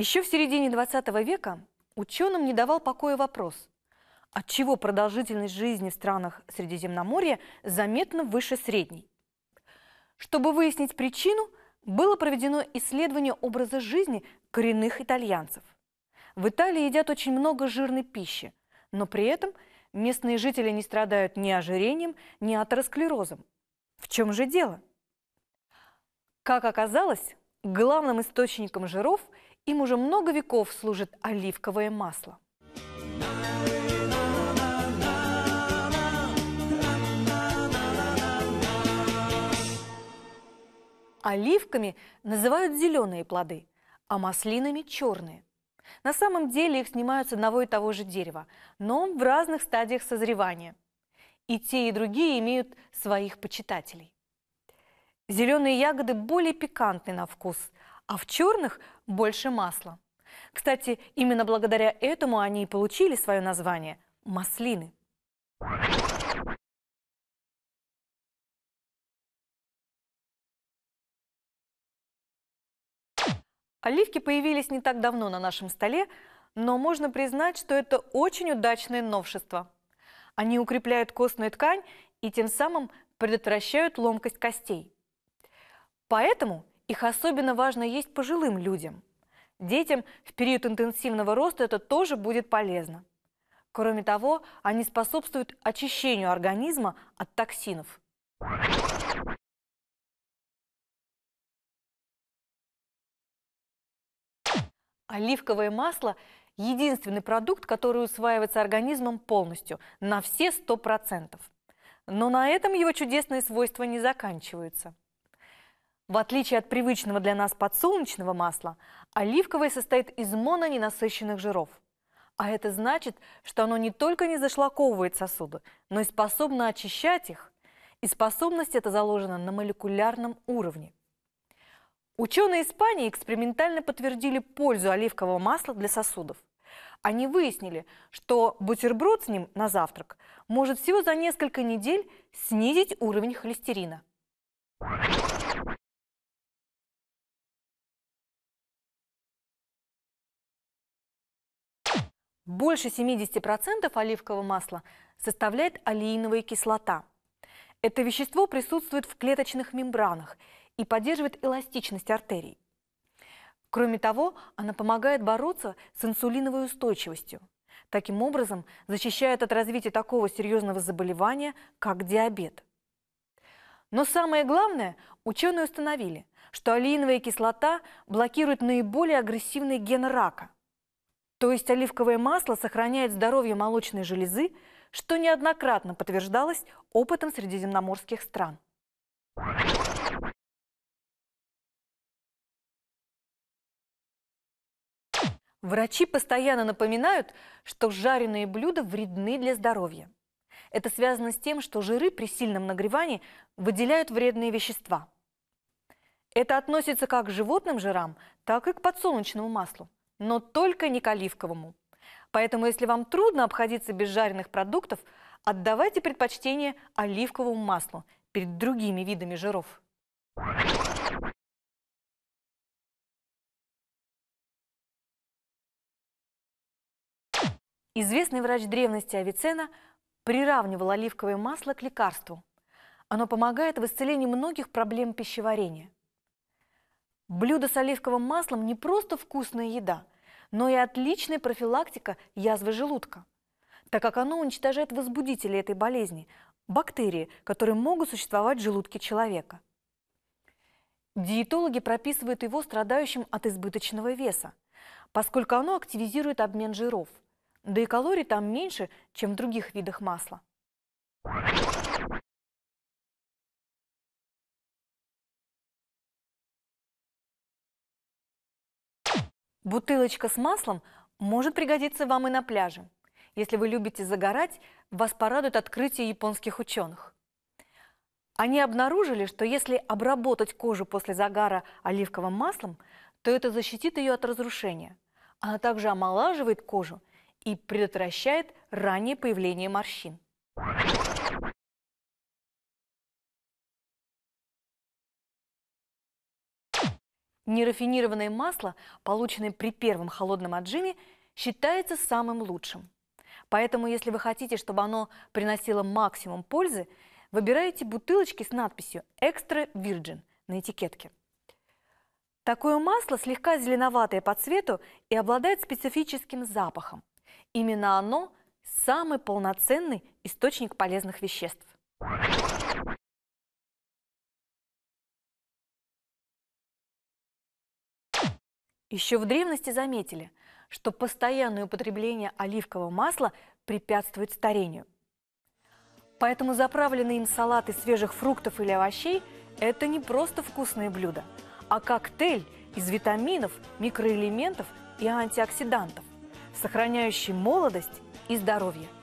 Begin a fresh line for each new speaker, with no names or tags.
Еще в середине 20 века ученым не давал покоя вопрос, от чего продолжительность жизни в странах Средиземноморья заметно выше средней. Чтобы выяснить причину, было проведено исследование образа жизни коренных итальянцев. В Италии едят очень много жирной пищи, но при этом местные жители не страдают ни ожирением, ни атеросклерозом. В чем же дело? Как оказалось, главным источником жиров – им уже много веков служит оливковое масло. Оливками называют зеленые плоды, а маслинами – черные. На самом деле их снимают с одного и того же дерева, но в разных стадиях созревания. И те, и другие имеют своих почитателей. Зеленые ягоды более пикантны на вкус, а в черных больше масла. Кстати, именно благодаря этому они и получили
свое название – маслины. Оливки появились не так давно на нашем столе, но можно признать, что это
очень удачное новшество. Они укрепляют костную ткань и тем самым предотвращают ломкость костей. Поэтому их особенно важно есть пожилым людям. Детям в период интенсивного роста это тоже будет полезно.
Кроме того, они способствуют очищению организма от токсинов. Оливковое масло – единственный продукт, который
усваивается организмом полностью, на все 100%. Но на этом его чудесные свойства не заканчиваются. В отличие от привычного для нас подсолнечного масла, оливковое состоит из мононенасыщенных жиров. А это значит, что оно не только не зашлаковывает сосуды, но и способно очищать их. И способность эта заложена на молекулярном уровне. Ученые Испании экспериментально подтвердили пользу оливкового масла для сосудов. Они выяснили, что бутерброд с ним на завтрак может всего за несколько недель снизить
уровень холестерина. Больше 70% оливкового масла составляет олеиновая кислота. Это
вещество присутствует в клеточных мембранах и поддерживает эластичность артерий. Кроме того, она помогает бороться с инсулиновой устойчивостью. Таким образом, защищает от развития такого серьезного заболевания, как диабет. Но самое главное, ученые установили, что олеиновая кислота блокирует наиболее агрессивный ген рака – то есть оливковое масло сохраняет
здоровье молочной железы, что неоднократно подтверждалось опытом средиземноморских стран. Врачи постоянно напоминают, что
жареные блюда вредны для здоровья. Это связано с тем, что жиры при сильном нагревании выделяют вредные вещества. Это относится как к животным жирам, так и к подсолнечному маслу но только не к оливковому. Поэтому, если вам трудно обходиться без жареных продуктов, отдавайте предпочтение оливковому маслу
перед другими видами жиров. Известный врач древности Авицена приравнивал оливковое масло к лекарству.
Оно помогает в исцелении многих проблем пищеварения – Блюдо с оливковым маслом не просто вкусная еда, но и отличная профилактика язвы желудка, так как оно уничтожает возбудители этой болезни – бактерии, которые могут существовать в желудке человека. Диетологи прописывают его страдающим от избыточного веса, поскольку оно активизирует обмен жиров, да и
калорий там меньше, чем в других видах масла. Бутылочка с маслом может пригодиться вам и на пляже.
Если вы любите загорать, вас порадует открытие японских ученых. Они обнаружили, что если обработать кожу после загара оливковым маслом, то это защитит ее от разрушения. Она также омолаживает кожу и
предотвращает раннее появление морщин. Нерафинированное масло, полученное при первом холодном отжиме, считается самым лучшим.
Поэтому, если вы хотите, чтобы оно приносило максимум пользы, выбирайте бутылочки с надписью «Экстра Virgin» на этикетке. Такое масло слегка зеленоватое по цвету и обладает специфическим запахом. Именно
оно – самый полноценный источник полезных веществ. Еще в древности заметили, что постоянное употребление оливкового
масла препятствует старению. Поэтому заправленные им салаты свежих фруктов или овощей – это не просто вкусное блюдо, а коктейль из
витаминов, микроэлементов и антиоксидантов, сохраняющий молодость и здоровье.